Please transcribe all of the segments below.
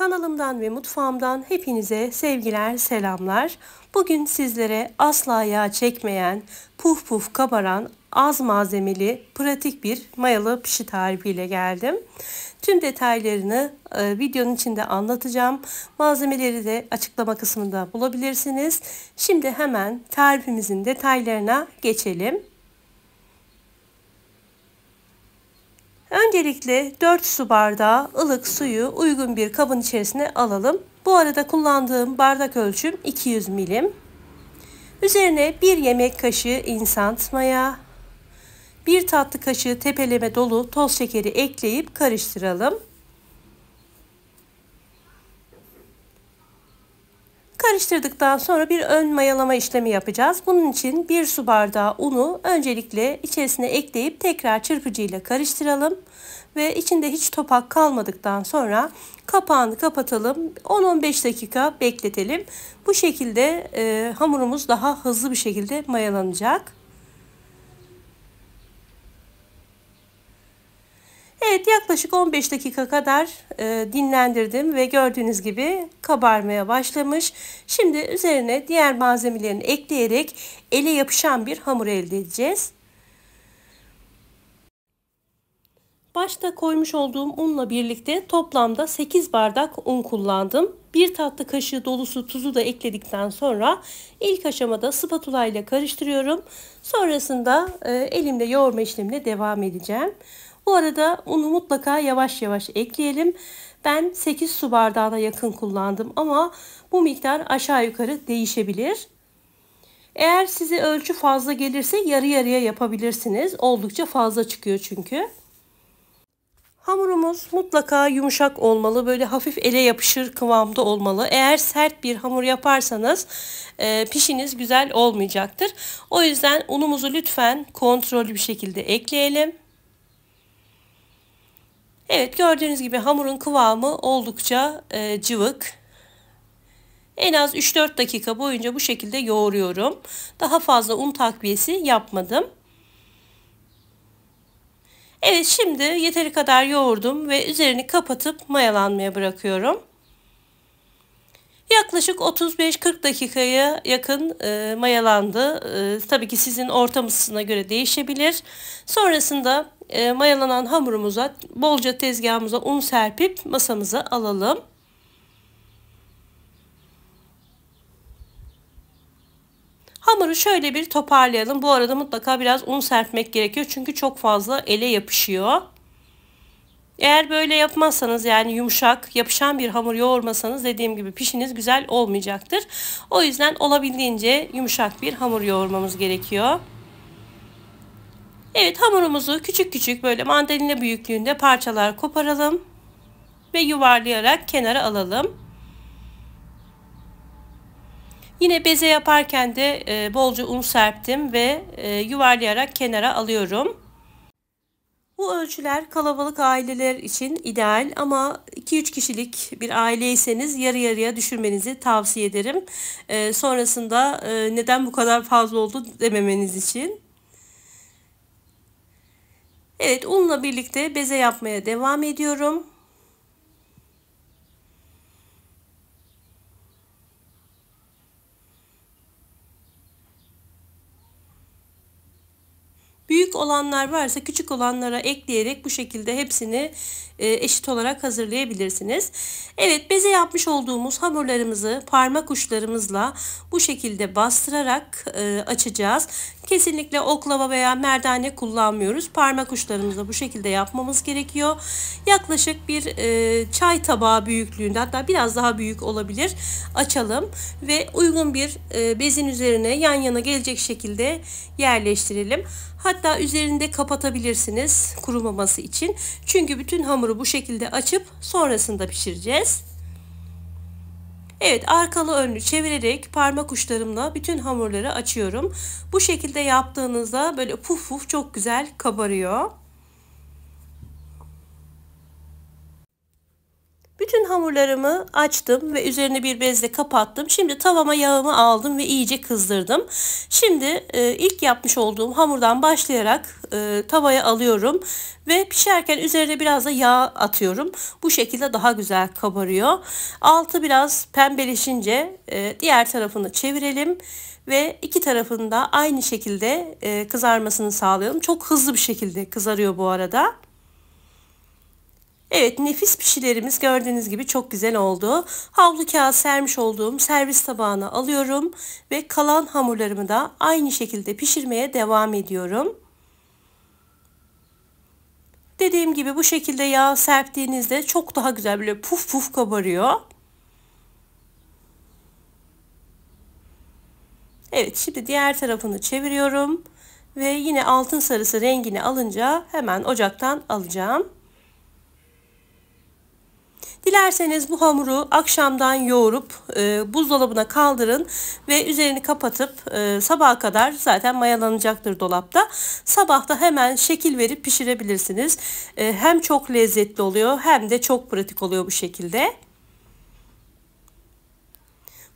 Kanalımdan ve mutfağımdan hepinize sevgiler, selamlar. Bugün sizlere asla yağ çekmeyen, puf puf kabaran, az malzemeli, pratik bir mayalı pişi tarifiyle geldim. Tüm detaylarını e, videonun içinde anlatacağım. Malzemeleri de açıklama kısmında bulabilirsiniz. Şimdi hemen tarifimizin detaylarına geçelim. Öncelikle 4 su bardağı ılık suyu uygun bir kabın içerisine alalım. Bu arada kullandığım bardak ölçüm 200 milim. Üzerine 1 yemek kaşığı instant maya, 1 tatlı kaşığı tepeleme dolu toz şekeri ekleyip karıştıralım. Karıştırdıktan sonra bir ön mayalama işlemi yapacağız. Bunun için bir su bardağı unu öncelikle içerisine ekleyip tekrar çırpıcıyla karıştıralım. Ve içinde hiç topak kalmadıktan sonra kapağını kapatalım. 10-15 dakika bekletelim. Bu şekilde e, hamurumuz daha hızlı bir şekilde mayalanacak. Evet yaklaşık 15 dakika kadar e, dinlendirdim ve gördüğünüz gibi kabarmaya başlamış. Şimdi üzerine diğer malzemelerini ekleyerek ele yapışan bir hamur elde edeceğiz. Başta koymuş olduğum unla birlikte toplamda 8 bardak un kullandım. 1 tatlı kaşığı dolusu tuzu da ekledikten sonra ilk aşamada spatula ile karıştırıyorum. Sonrasında e, elimle yoğurma işlemine devam edeceğim. Bu arada unu mutlaka yavaş yavaş ekleyelim. Ben 8 su bardağına yakın kullandım ama bu miktar aşağı yukarı değişebilir. Eğer size ölçü fazla gelirse yarı yarıya yapabilirsiniz. Oldukça fazla çıkıyor çünkü. Hamurumuz mutlaka yumuşak olmalı, böyle hafif ele yapışır kıvamda olmalı. Eğer sert bir hamur yaparsanız e, pişiniz güzel olmayacaktır. O yüzden unumuzu lütfen kontrollü bir şekilde ekleyelim. Evet gördüğünüz gibi hamurun kıvamı oldukça e, cıvık. En az 3-4 dakika boyunca bu şekilde yoğuruyorum. Daha fazla un takviyesi yapmadım. Evet şimdi yeteri kadar yoğurdum ve üzerini kapatıp mayalanmaya bırakıyorum. Yaklaşık 35-40 dakikaya yakın e, mayalandı. E, tabii ki sizin ortam ısısına göre değişebilir. Sonrasında e, mayalanan hamurumuza bolca tezgahımıza un serpip masamıza alalım. Hamuru şöyle bir toparlayalım. Bu arada mutlaka biraz un serpmek gerekiyor. Çünkü çok fazla ele yapışıyor. Eğer böyle yapmazsanız yani yumuşak, yapışan bir hamur yoğurmasanız dediğim gibi pişiniz güzel olmayacaktır. O yüzden olabildiğince yumuşak bir hamur yoğurmamız gerekiyor. Evet hamurumuzu küçük küçük böyle mandalina büyüklüğünde parçalar koparalım. Ve yuvarlayarak kenara alalım. Yine beze yaparken de e, bolca un serptim ve e, yuvarlayarak kenara alıyorum. Bu ölçüler kalabalık aileler için ideal ama 2-3 kişilik bir aileyseniz yarı yarıya düşürmenizi tavsiye ederim. E, sonrasında neden bu kadar fazla oldu dememeniz için. Evet unla birlikte beze yapmaya devam ediyorum. Büyük olanlar varsa küçük olanlara ekleyerek bu şekilde hepsini e, eşit olarak hazırlayabilirsiniz. Evet beze yapmış olduğumuz hamurlarımızı parmak uçlarımızla bu şekilde bastırarak e, açacağız. Kesinlikle oklava veya merdane kullanmıyoruz. Parmak uçlarımızla bu şekilde yapmamız gerekiyor. Yaklaşık bir e, çay tabağı büyüklüğünde hatta biraz daha büyük olabilir açalım ve uygun bir bezin üzerine yan yana gelecek şekilde yerleştirelim. Hatta üzerinde kapatabilirsiniz kurumaması için. Çünkü bütün hamuru bu şekilde açıp sonrasında pişireceğiz. Evet arkalı önlü çevirerek parmak uçlarımla bütün hamurları açıyorum. Bu şekilde yaptığınızda böyle puf puf çok güzel kabarıyor. Bütün hamurlarımı açtım ve üzerine bir bezle kapattım. Şimdi tavama yağımı aldım ve iyice kızdırdım. Şimdi e, ilk yapmış olduğum hamurdan başlayarak e, tavaya alıyorum ve pişerken üzerine biraz da yağ atıyorum. Bu şekilde daha güzel kabarıyor. Altı biraz pembeleşince e, diğer tarafını çevirelim ve iki tarafında aynı şekilde e, kızarmasını sağlayalım. Çok hızlı bir şekilde kızarıyor bu arada. Evet nefis pişilerimiz gördüğünüz gibi çok güzel oldu. Havlu kağıt sermiş olduğum servis tabağına alıyorum ve kalan hamurlarımı da aynı şekilde pişirmeye devam ediyorum. Dediğim gibi bu şekilde yağ serptiğinizde çok daha güzel böyle puf puf kabarıyor. Evet şimdi diğer tarafını çeviriyorum ve yine altın sarısı rengini alınca hemen ocaktan alacağım. Dilerseniz bu hamuru akşamdan yoğurup e, buzdolabına kaldırın ve üzerini kapatıp e, sabaha kadar zaten mayalanacaktır dolapta. Sabahta hemen şekil verip pişirebilirsiniz. E, hem çok lezzetli oluyor hem de çok pratik oluyor bu şekilde.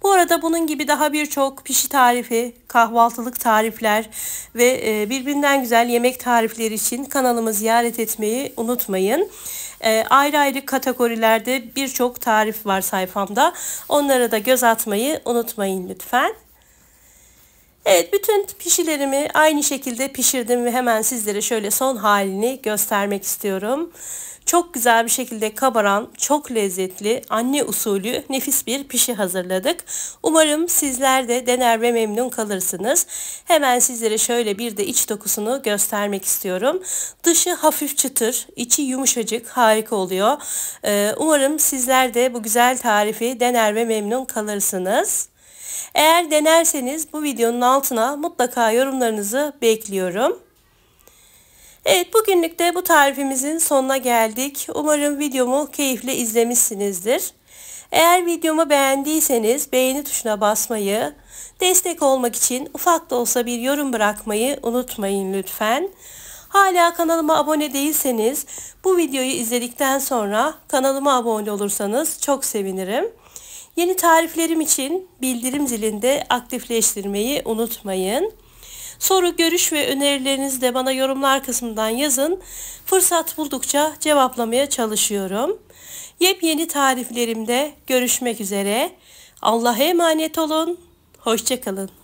Bu arada bunun gibi daha birçok pişi tarifi, kahvaltılık tarifler ve e, birbirinden güzel yemek tarifleri için kanalımı ziyaret etmeyi unutmayın. E, ayrı ayrı kategorilerde birçok tarif var sayfamda. Onlara da göz atmayı unutmayın lütfen. Evet bütün pişilerimi aynı şekilde pişirdim ve hemen sizlere şöyle son halini göstermek istiyorum. Çok güzel bir şekilde kabaran, çok lezzetli, anne usulü nefis bir pişi hazırladık. Umarım sizler de dener ve memnun kalırsınız. Hemen sizlere şöyle bir de iç dokusunu göstermek istiyorum. Dışı hafif çıtır, içi yumuşacık, harika oluyor. Ee, umarım sizler de bu güzel tarifi dener ve memnun kalırsınız. Eğer denerseniz bu videonun altına mutlaka yorumlarınızı bekliyorum. Evet bugünlük de bu tarifimizin sonuna geldik. Umarım videomu keyifle izlemişsinizdir. Eğer videomu beğendiyseniz beğeni tuşuna basmayı, destek olmak için ufak da olsa bir yorum bırakmayı unutmayın lütfen. Hala kanalıma abone değilseniz bu videoyu izledikten sonra kanalıma abone olursanız çok sevinirim. Yeni tariflerim için bildirim zilinde aktifleştirmeyi unutmayın. Soru, görüş ve önerilerinizi de bana yorumlar kısmından yazın. Fırsat buldukça cevaplamaya çalışıyorum. Yepyeni tariflerimde görüşmek üzere. Allah'a emanet olun. Hoşçakalın.